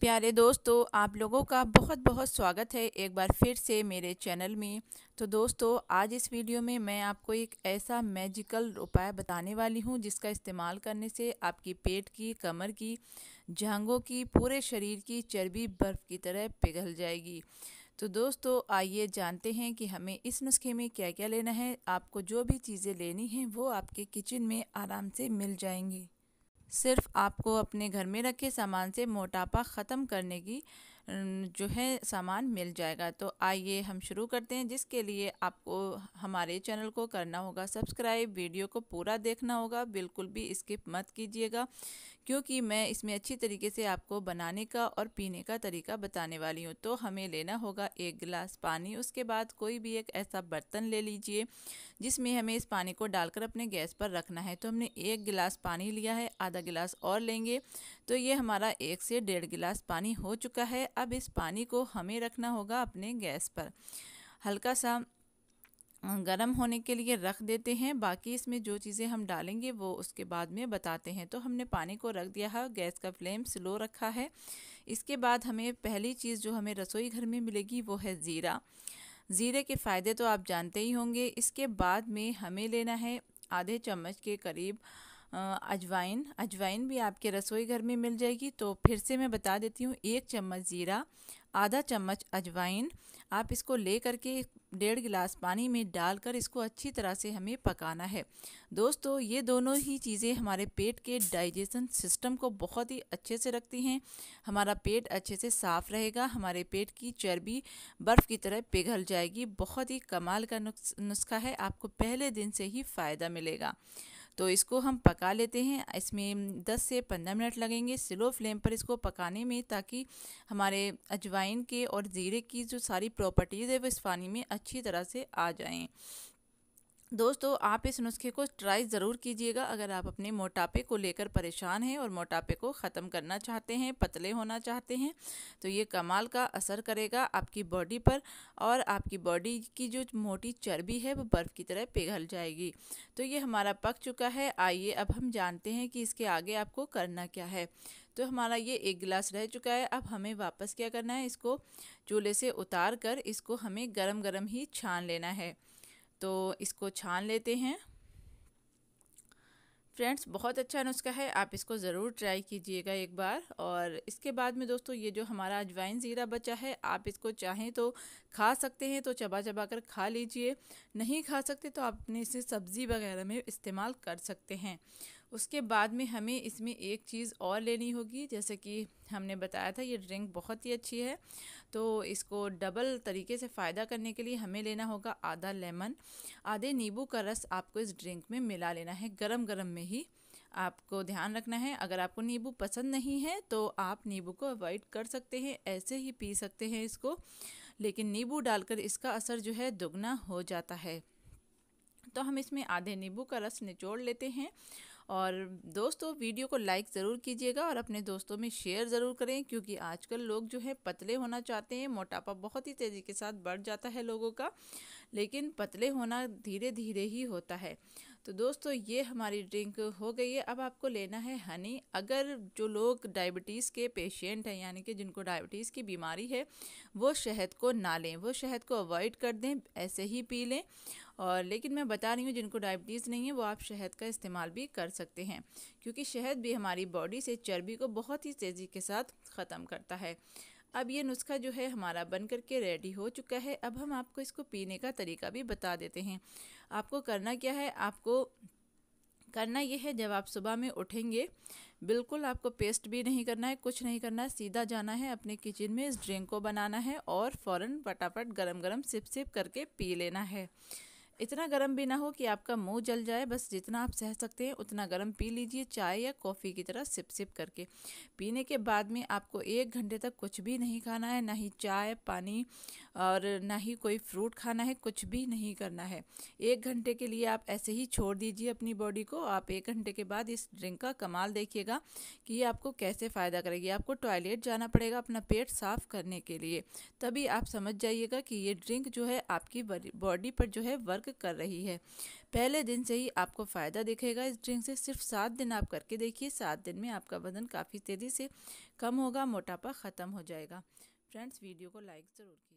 प्यारे दोस्तों आप लोगों का बहुत बहुत स्वागत है एक बार फिर से मेरे चैनल में तो दोस्तों आज इस वीडियो में मैं आपको एक ऐसा मैजिकल उपाय बताने वाली हूं जिसका इस्तेमाल करने से आपकी पेट की कमर की जांघों की पूरे शरीर की चर्बी बर्फ़ की तरह पिघल जाएगी तो दोस्तों आइए जानते हैं कि हमें इस नुस्खे में क्या क्या लेना है आपको जो भी चीज़ें लेनी हैं वो आपके किचन में आराम से मिल जाएंगी सिर्फ आपको अपने घर में रखे सामान से मोटापा ख़त्म करने की जो है सामान मिल जाएगा तो आइए हम शुरू करते हैं जिसके लिए आपको हमारे चैनल को करना होगा सब्सक्राइब वीडियो को पूरा देखना होगा बिल्कुल भी स्किप मत कीजिएगा क्योंकि मैं इसमें अच्छी तरीके से आपको बनाने का और पीने का तरीका बताने वाली हूँ तो हमें लेना होगा एक गिलास पानी उसके बाद कोई भी एक ऐसा बर्तन ले लीजिए जिसमें हमें इस पानी को डालकर अपने गैस पर रखना है तो हमने एक गिलास पानी लिया है आधा गिलास और लेंगे तो ये हमारा एक से डेढ़ गिलास पानी हो चुका है अब इस पानी को हमें रखना होगा अपने गैस पर हल्का सा गर्म होने के लिए रख देते हैं बाकी इसमें जो चीज़ें हम डालेंगे वो उसके बाद में बताते हैं तो हमने पानी को रख दिया है गैस का फ्लेम स्लो रखा है इसके बाद हमें पहली चीज़ जो हमें रसोई घर में मिलेगी वो है ज़ीरा ज़ीरे के फ़ायदे तो आप जानते ही होंगे इसके बाद में हमें लेना है आधे चम्मच के करीब अजवाइन अजवाइन भी आपके रसोई घर में मिल जाएगी तो फिर से मैं बता देती हूँ एक चम्मच ज़ीरा आधा चम्मच अजवाइन आप इसको ले करके डेढ़ गिलास पानी में डालकर इसको अच्छी तरह से हमें पकाना है दोस्तों ये दोनों ही चीज़ें हमारे पेट के डाइजेशन सिस्टम को बहुत ही अच्छे से रखती हैं हमारा पेट अच्छे से साफ़ रहेगा हमारे पेट की चर्बी बर्फ़ की तरह पिघल जाएगी बहुत ही कमाल का नुस्खा है आपको पहले दिन से ही फ़ायदा मिलेगा तो इसको हम पका लेते हैं इसमें 10 से 15 मिनट लगेंगे स्लो फ्लेम पर इसको पकाने में ताकि हमारे अजवाइन के और ज़ीरे की जो सारी प्रॉपर्टीज़ है वो इस पानी में अच्छी तरह से आ जाएँ दोस्तों आप इस नुस्खे को ट्राई ज़रूर कीजिएगा अगर आप अपने मोटापे को लेकर परेशान हैं और मोटापे को ख़त्म करना चाहते हैं पतले होना चाहते हैं तो ये कमाल का असर करेगा आपकी बॉडी पर और आपकी बॉडी की जो मोटी चर्बी है वो बर्फ़ की तरह पिघल जाएगी तो ये हमारा पक चुका है आइए अब हम जानते हैं कि इसके आगे आपको करना क्या है तो हमारा ये एक गिलास रह चुका है अब हमें वापस क्या करना है इसको चूल्हे से उतार कर इसको हमें गर्म गर्म ही छान लेना है तो इसको छान लेते हैं फ्रेंड्स बहुत अच्छा नुस्खा है आप इसको ज़रूर ट्राई कीजिएगा एक बार और इसके बाद में दोस्तों ये जो हमारा अजवाइन ज़ीरा बचा है आप इसको चाहें तो खा सकते हैं तो चबा चबा कर खा लीजिए नहीं खा सकते तो आप अपने इसे सब्ज़ी वगैरह में इस्तेमाल कर सकते हैं उसके बाद में हमें इसमें एक चीज़ और लेनी होगी जैसे कि हमने बताया था ये ड्रिंक बहुत ही अच्छी है तो इसको डबल तरीके से फ़ायदा करने के लिए हमें लेना होगा आधा लेमन आधे नींबू का रस आपको इस ड्रिंक में मिला लेना है गरम गरम में ही आपको ध्यान रखना है अगर आपको नींबू पसंद नहीं है तो आप नींबू को अवॉइड कर सकते हैं ऐसे ही पी सकते हैं इसको लेकिन नींबू डालकर इसका असर जो है दोगुना हो जाता है तो हम इसमें आधे नींबू का रस निचोड़ लेते हैं और दोस्तों वीडियो को लाइक ज़रूर कीजिएगा और अपने दोस्तों में शेयर ज़रूर करें क्योंकि आजकल लोग जो है पतले होना चाहते हैं मोटापा बहुत ही तेज़ी के साथ बढ़ जाता है लोगों का लेकिन पतले होना धीरे धीरे ही होता है तो दोस्तों ये हमारी ड्रिंक हो गई है अब आपको लेना है हनी अगर जो लोग डायबिटीज़ के पेशेंट हैं यानी कि जिनको डायबिटीज़ की बीमारी है वो शहद को ना लें वो शहद को अवॉइड कर दें ऐसे ही पी लें और लेकिन मैं बता रही हूँ जिनको डायबिटीज़ नहीं है वो आप शहद का इस्तेमाल भी कर सकते हैं क्योंकि शहद भी हमारी बॉडी से चर्बी को बहुत ही तेज़ी के साथ ख़त्म करता है अब ये नुस्खा जो है हमारा बन करके रेडी हो चुका है अब हम आपको इसको पीने का तरीका भी बता देते हैं आपको करना क्या है आपको करना ये है जब आप सुबह में उठेंगे बिल्कुल आपको पेस्ट भी नहीं करना है कुछ नहीं करना है सीधा जाना है अपने किचन में इस ड्रिंक को बनाना है और फ़ौरन फटाफट गरम गरम सिप सिप करके पी लेना है इतना गर्म भी ना हो कि आपका मुंह जल जाए बस जितना आप सह सकते हैं उतना गर्म पी लीजिए चाय या कॉफ़ी की तरह सिप सिप करके पीने के बाद में आपको एक घंटे तक कुछ भी नहीं खाना है ना ही चाय पानी और ना ही कोई फ्रूट खाना है कुछ भी नहीं करना है एक घंटे के लिए आप ऐसे ही छोड़ दीजिए अपनी बॉडी को आप एक घंटे के बाद इस ड्रिंक का कमाल देखिएगा कि ये आपको कैसे फ़ायदा करेगी आपको टॉयलेट जाना पड़ेगा अपना पेट साफ करने के लिए तभी आप समझ जाइएगा कि ये ड्रिंक जो है आपकी बॉडी पर जो है वर्क कर रही है पहले दिन से ही आपको फ़ायदा दिखेगा इस ड्रिंक से सिर्फ सात दिन आप करके देखिए सात दिन में आपका वजन काफ़ी तेज़ी से कम होगा मोटापा ख़त्म हो जाएगा फ्रेंड्स वीडियो को लाइक ज़रूर